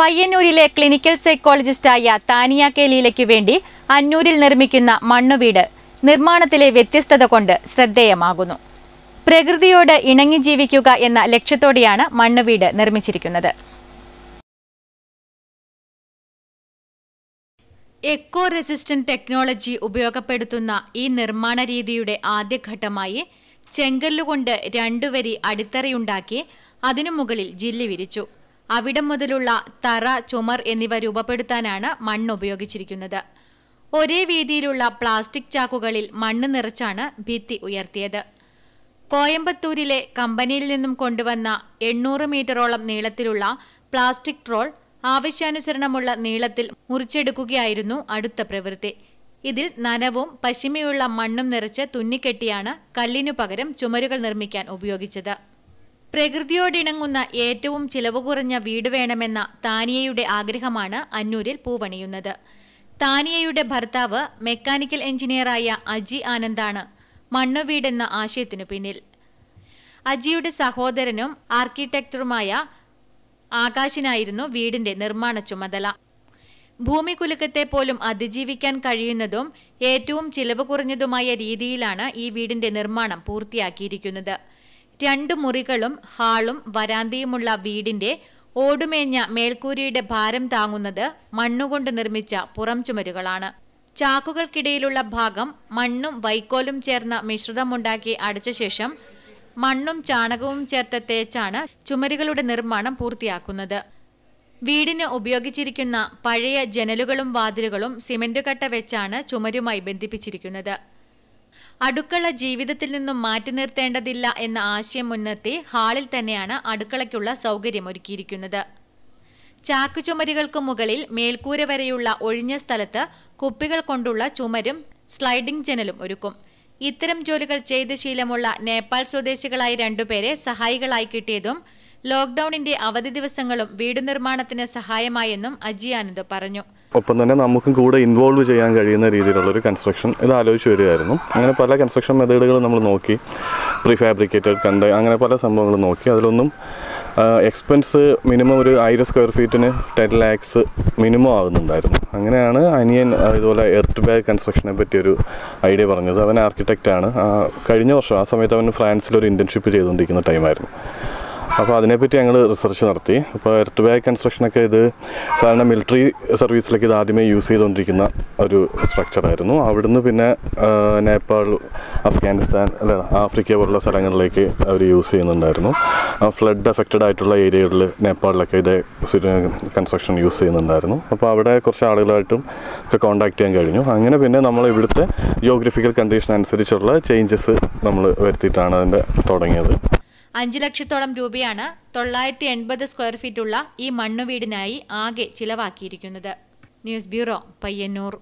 പയ്യന്നൂരിലെ clinical സൈക്കോളജിസ്റ്റായ Tania കേലിയിലേക്ക് വേണ്ടി അന്നൂരിൽ നിർമ്മിക്കുന്ന മണ്ണുവീട് നിർമ്മാണത്തിലെ വ്യത്യസ്തത കൊണ്ട് ശ്രദ്ധേയമാകുന്നു പ്രകൃതിയോട് ഇണങ്ങി ജീവിക്കുക എന്ന ലക്ഷ്യത്തോടെയാണ് മണ്ണുവീട് നിർമ്മിച്ചിരിക്കുന്നത് എക്കോ റെസിസ്റ്റന്റ് ടെക്നോളജി ഉപയോഗപ്പെടുത്തുന്ന ഈ നിർമ്മാണ രീതിയുടെ ആദ്യഘട്ടമായി ചെങ്കല്ലുകൊണ്ട് രണ്ടുവരി അടിത്തറയുണ്ടാക്കി അതിനു മുകളിൽ ജില്ലി വിരിച്ചു അവിടം മുതലുള്ള തറ ചുമർ എന്നിവ രൂപപ്പെടുത്താനാണ് മണ്ണ് ഉപയോഗിച്ചിരിക്കുന്നത് ഒരേ വീതിയിലുള്ള പ്ലാസ്റ്റിക് ചാക്കുകളിൽ മണ്ണ് നിറച്ചാണ് ഭിത്തി ഉയർത്തിയത് കോയമ്പത്തൂരിലെ കമ്പനിയിൽ നിന്നും കൊണ്ടുവന്ന എണ്ണൂറ് മീറ്ററോളം നീളത്തിലുള്ള പ്ലാസ്റ്റിക് ട്രോൾ ആവശ്യാനുസരണമുള്ള നീളത്തിൽ മുറിച്ചെടുക്കുകയായിരുന്നു അടുത്ത പ്രവൃത്തി ഇതിൽ നനവും പശിമയുള്ള മണ്ണും നിറച്ച് തുന്നിക്കെട്ടിയാണ് കല്ലിനു പകരം ചുമരുകൾ നിർമ്മിക്കാൻ ഉപയോഗിച്ചത് പ്രകൃതിയോടിണങ്ങുന്ന ഏറ്റവും ചിലവ് കുറഞ്ഞ വീട് വേണമെന്ന താനിയയുടെ ആഗ്രഹമാണ് അന്നൂരിൽ പൂവണിയുന്നത് താനിയയുടെ ഭർത്താവ് മെക്കാനിക്കൽ എഞ്ചിനീയറായ അജി ആനന്ദാണ് മണ്ണു വീടെന്ന ആശയത്തിനു പിന്നിൽ അജിയുടെ സഹോദരനും ആർക്കിടെക്ടറുമായ ആകാശിനായിരുന്നു വീടിന്റെ നിർമ്മാണ ചുമതല ഭൂമി കുലുക്കത്തെ പോലും അതിജീവിക്കാൻ കഴിയുന്നതും ഏറ്റവും ചിലവ് കുറഞ്ഞതുമായ രീതിയിലാണ് ഈ വീടിന്റെ നിർമ്മാണം പൂർത്തിയാക്കിയിരിക്കുന്നത് രണ്ട് മുറികളും ഹാളും വരാന്തിയുമുള്ള വീടിന്റെ ഓടുമേഞ്ഞ മേൽക്കൂരയുടെ ഭാരം താങ്ങുന്നത് മണ്ണുകൊണ്ട് നിർമ്മിച്ച പുറം ചുമരുകളാണ് ചാക്കുകൾക്കിടയിലുള്ള ഭാഗം മണ്ണും വൈക്കോലും ചേർന്ന മിശ്രിതമുണ്ടാക്കി അടച്ച ശേഷം മണ്ണും ചാണകവും ചേർത്ത് തേച്ചാണ് ചുമരുകളുടെ നിർമ്മാണം പൂർത്തിയാക്കുന്നത് വീടിന് ഉപയോഗിച്ചിരിക്കുന്ന പഴയ ജനലുകളും വാതിലുകളും സിമന്റ് കട്ട വെച്ചാണ് ചുമരുമായി ബന്ധിപ്പിച്ചിരിക്കുന്നത് അടുക്കള ജീവിതത്തിൽ നിന്നും മാറ്റി നിർത്തേണ്ടതില്ല എന്ന ആശയം മുൻനിർത്തി ഹാളിൽ തന്നെയാണ് അടുക്കളയ്ക്കുള്ള സൗകര്യമൊരുക്കിയിരിക്കുന്നത് ചാക്കുചുമരുകൾക്ക് മുകളിൽ മേൽക്കൂര വരെയുള്ള ഒഴിഞ്ഞ സ്ഥലത്ത് കുപ്പികൾ കൊണ്ടുള്ള ചുമരും സ്ലൈഡിംഗ് ജനലും ഒരുക്കും ഇത്തരം ജോലികൾ ചെയ്ത് ശീലമുള്ള നേപ്പാൾ സ്വദേശികളായ രണ്ടുപേരെ സഹായികളായി കിട്ടിയതും ലോക്ക്ഡൌണിന്റെ അവധി ദിവസങ്ങളും വീട് നിർമ്മാണത്തിന് സഹായമായെന്നും അജിയാനന്ദ് പറഞ്ഞു ഒപ്പം തന്നെ നമുക്കും കൂടെ ഇൻവോൾവ് ചെയ്യാൻ കഴിയുന്ന രീതിയിലുള്ളൊരു കൺസ്ട്രക്ഷൻ ഇത് ആലോചിച്ച് വരികയായിരുന്നു അങ്ങനെ പല കൺസ്ട്രക്ഷൻ മെത്തേഡുകൾ നമ്മൾ നോക്കി പ്രീ ഫാബ്രിക്കേറ്റഡ് കണ്ട് അങ്ങനെ പല സംഭവങ്ങൾ നോക്കി അതിലൊന്നും എക്സ്പെൻസ് മിനിമം ഒരു ആയിരം സ്ക്വയർ ഫീറ്റിന് ടെൻ ലാക്സ് മിനിമം ആകുന്നുണ്ടായിരുന്നു അങ്ങനെയാണ് അനിയൻ ഇതുപോലെ എർത്ത് ബാഗ് കൺസ്ട്രക്ഷനെ പറ്റിയൊരു ഐഡിയ പറഞ്ഞത് അവൻ ആർക്കിടെക്റ്റാണ് കഴിഞ്ഞ വർഷം ആ സമയത്ത് അവൻ ഫ്രാൻസിൽ ഒരു ഇൻറ്റേൺഷിപ്പ് ചെയ്തുകൊണ്ടിരിക്കുന്ന ടൈമായിരുന്നു അപ്പോൾ അതിനെപ്പറ്റി ഞങ്ങൾ റിസർച്ച് നടത്തി അപ്പോൾ എർത്ത് ബാഗ് കൺസ്ട്രക്ഷനൊക്കെ ഇത് സാധാരണ മിലിറ്ററി സർവീസിലേക്ക് ഇത് ആദ്യമേ യൂസ് ചെയ്തുകൊണ്ടിരിക്കുന്ന ഒരു സ്ട്രക്ചറായിരുന്നു അവിടുന്ന് പിന്നെ നേപ്പാൾ അഫ്ഗാനിസ്ഥാൻ അല്ല ആഫ്രിക്ക പോലുള്ള സ്ഥലങ്ങളിലേക്ക് അവർ യൂസ് ചെയ്യുന്നുണ്ടായിരുന്നു ഫ്ലഡ് അഫക്റ്റഡ് ആയിട്ടുള്ള ഏരിയകളിൽ നേപ്പാളിലൊക്കെ ഇത് കൺസ്ട്രക്ഷൻ യൂസ് ചെയ്യുന്നുണ്ടായിരുന്നു അപ്പോൾ അവിടെ കുറച്ച് ആളുകളായിട്ടും ഒക്കെ കോൺടാക്ട് ചെയ്യാൻ കഴിഞ്ഞു അങ്ങനെ പിന്നെ നമ്മൾ ഇവിടുത്തെ ജിയോഗ്രഫിക്കൽ കണ്ടീഷൻ അനുസരിച്ചുള്ള ചേഞ്ചസ് നമ്മൾ വരുത്തിയിട്ടാണ് അതിൻ്റെ തുടങ്ങിയത് അഞ്ച് ലക്ഷത്തോളം രൂപയാണ് തൊള്ളായിരത്തി എൺപത് സ്ക്വയർ ഫീറ്റുള്ള ഈ മണ്ണുവീടിനായി ആകെ ചിലവാക്കിയിരിക്കുന്നത് ന്യൂസ് ബ്യൂറോ പയ്യന്നൂർ